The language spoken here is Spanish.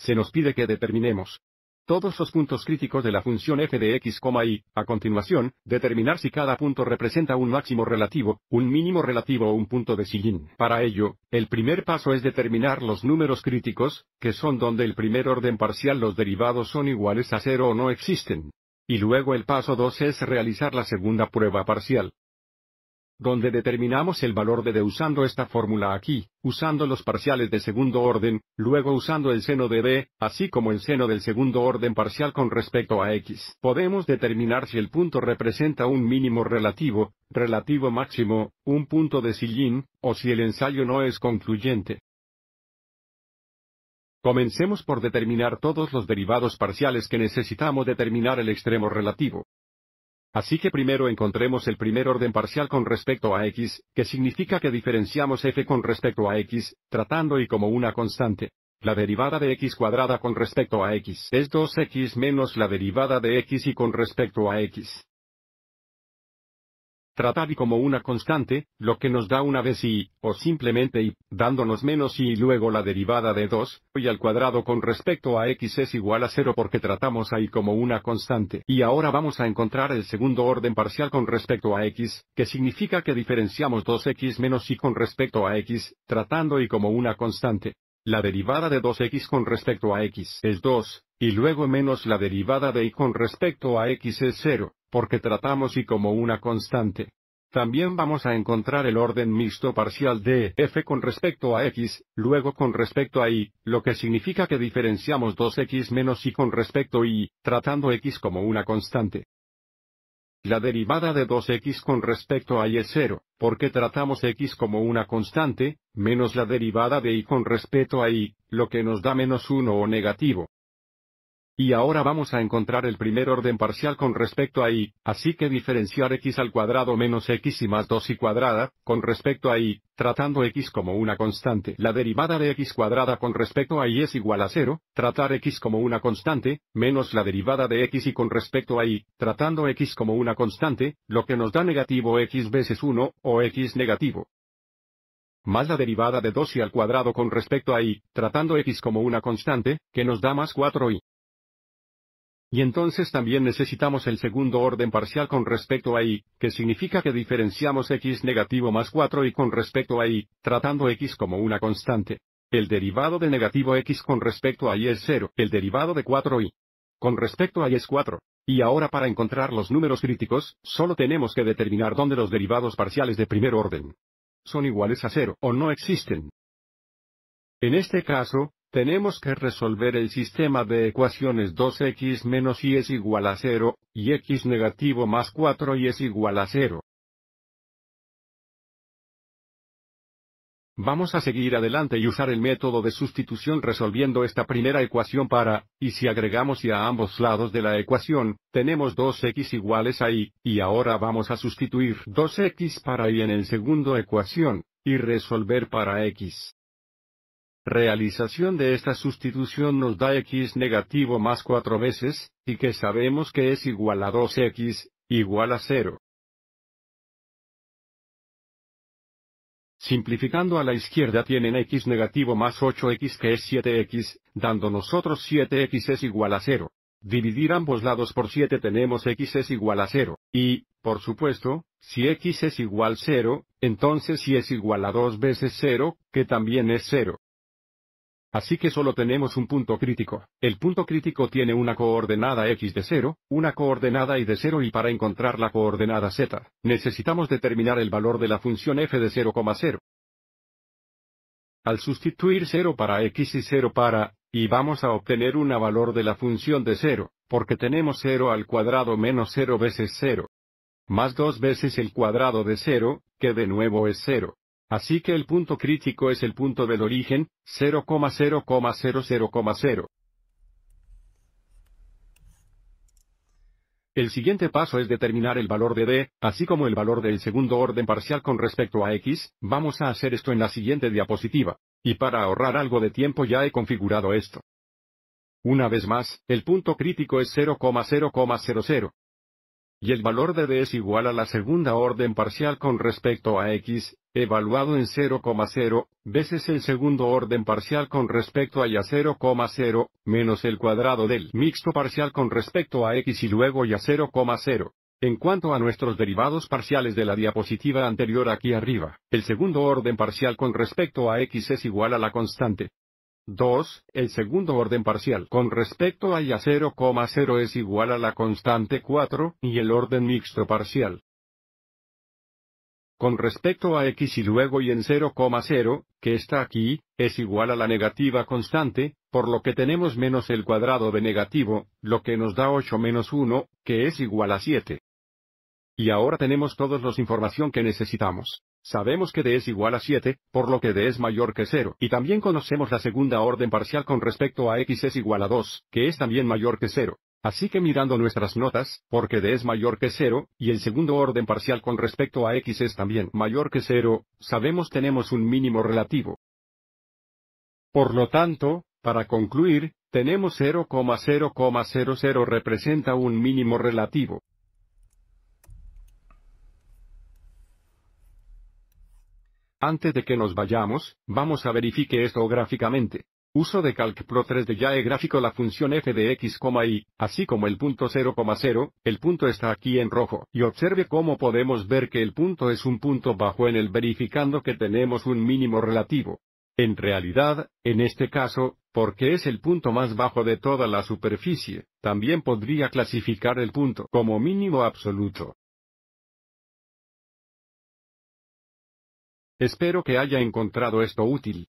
se nos pide que determinemos todos los puntos críticos de la función f de x, y, a continuación, determinar si cada punto representa un máximo relativo, un mínimo relativo o un punto de sillín. Para ello, el primer paso es determinar los números críticos, que son donde el primer orden parcial los derivados son iguales a cero o no existen. Y luego el paso 2 es realizar la segunda prueba parcial, donde determinamos el valor de D usando esta fórmula aquí, usando los parciales de segundo orden, luego usando el seno de D, así como el seno del segundo orden parcial con respecto a X. Podemos determinar si el punto representa un mínimo relativo, relativo máximo, un punto de sillín, o si el ensayo no es concluyente. Comencemos por determinar todos los derivados parciales que necesitamos determinar el extremo relativo. Así que primero encontremos el primer orden parcial con respecto a x, que significa que diferenciamos f con respecto a x, tratando y como una constante. La derivada de x cuadrada con respecto a x es 2x menos la derivada de x y con respecto a x tratar y como una constante, lo que nos da una vez y, o simplemente y, dándonos menos y, y luego la derivada de 2, y al cuadrado con respecto a x es igual a 0 porque tratamos a y como una constante. Y ahora vamos a encontrar el segundo orden parcial con respecto a x, que significa que diferenciamos 2x menos y con respecto a x, tratando y como una constante. La derivada de 2x con respecto a x es 2, y luego menos la derivada de y con respecto a x es cero, porque tratamos y como una constante. También vamos a encontrar el orden mixto parcial de f con respecto a x, luego con respecto a y, lo que significa que diferenciamos 2x menos y con respecto a y, tratando x como una constante. La derivada de 2x con respecto a y es 0, porque tratamos x como una constante, menos la derivada de y con respecto a y, lo que nos da menos 1 o negativo. Y ahora vamos a encontrar el primer orden parcial con respecto a y, así que diferenciar x al cuadrado menos x y más 2 y cuadrada, con respecto a y, tratando x como una constante. La derivada de x cuadrada con respecto a y es igual a 0, tratar x como una constante, menos la derivada de x y con respecto a y, tratando x como una constante, lo que nos da negativo x veces 1, o x negativo más la derivada de 2y al cuadrado con respecto a y, tratando x como una constante, que nos da más 4y. Y entonces también necesitamos el segundo orden parcial con respecto a y, que significa que diferenciamos x negativo más 4 y con respecto a y, tratando x como una constante. El derivado de negativo x con respecto a y es 0, el derivado de 4y con respecto a y es 4. Y ahora para encontrar los números críticos, solo tenemos que determinar dónde los derivados parciales de primer orden son iguales a 0 o no existen. En este caso, tenemos que resolver el sistema de ecuaciones 2x menos y es igual a 0, y x negativo más 4 y es igual a 0. Vamos a seguir adelante y usar el método de sustitución resolviendo esta primera ecuación para, y si agregamos y a ambos lados de la ecuación, tenemos 2x iguales a y, y ahora vamos a sustituir 2x para y en el segundo ecuación, y resolver para x realización de esta sustitución nos da x negativo más 4 veces, y que sabemos que es igual a 2x, igual a 0. Simplificando a la izquierda tienen x negativo más 8x que es 7x, dando nosotros 7x es igual a 0. Dividir ambos lados por 7 tenemos x es igual a 0, y, por supuesto, si x es igual 0, entonces si es igual a 2 veces 0, que también es 0. Así que solo tenemos un punto crítico. El punto crítico tiene una coordenada x de 0, una coordenada y de 0 y para encontrar la coordenada z, necesitamos determinar el valor de la función f de 0,0. Al sustituir 0 para x y 0 para y vamos a obtener una valor de la función de 0, porque tenemos 0 al cuadrado menos 0 veces 0. Más 2 veces el cuadrado de 0, que de nuevo es 0. Así que el punto crítico es el punto del origen, 0,0,00,0. El siguiente paso es determinar el valor de D, así como el valor del segundo orden parcial con respecto a X, vamos a hacer esto en la siguiente diapositiva. Y para ahorrar algo de tiempo ya he configurado esto. Una vez más, el punto crítico es 0,0,00 y el valor de D es igual a la segunda orden parcial con respecto a X, evaluado en 0,0, veces el segundo orden parcial con respecto a Y 0,0, menos el cuadrado del mixto parcial con respecto a X y luego Y 0,0. En cuanto a nuestros derivados parciales de la diapositiva anterior aquí arriba, el segundo orden parcial con respecto a x es igual a la constante 2. El segundo orden parcial con respecto a Ya0,0 es igual a la constante 4, y el orden mixto parcial. Con respecto a x y luego y en 0,0, que está aquí, es igual a la negativa constante, por lo que tenemos menos el cuadrado de negativo, lo que nos da 8 menos 1, que es igual a 7. Y ahora tenemos todos los información que necesitamos. Sabemos que D es igual a 7, por lo que D es mayor que 0, y también conocemos la segunda orden parcial con respecto a x es igual a 2, que es también mayor que 0. Así que mirando nuestras notas, porque D es mayor que 0, y el segundo orden parcial con respecto a x es también mayor que 0, sabemos tenemos un mínimo relativo. Por lo tanto, para concluir, tenemos 0,0,00 representa un mínimo relativo. Antes de que nos vayamos, vamos a verifique esto gráficamente. Uso de Calc Pro 3 de YAE gráfico la función f de x, y, así como el punto 0,0, el punto está aquí en rojo, y observe cómo podemos ver que el punto es un punto bajo en el verificando que tenemos un mínimo relativo. En realidad, en este caso, porque es el punto más bajo de toda la superficie, también podría clasificar el punto como mínimo absoluto. Espero que haya encontrado esto útil.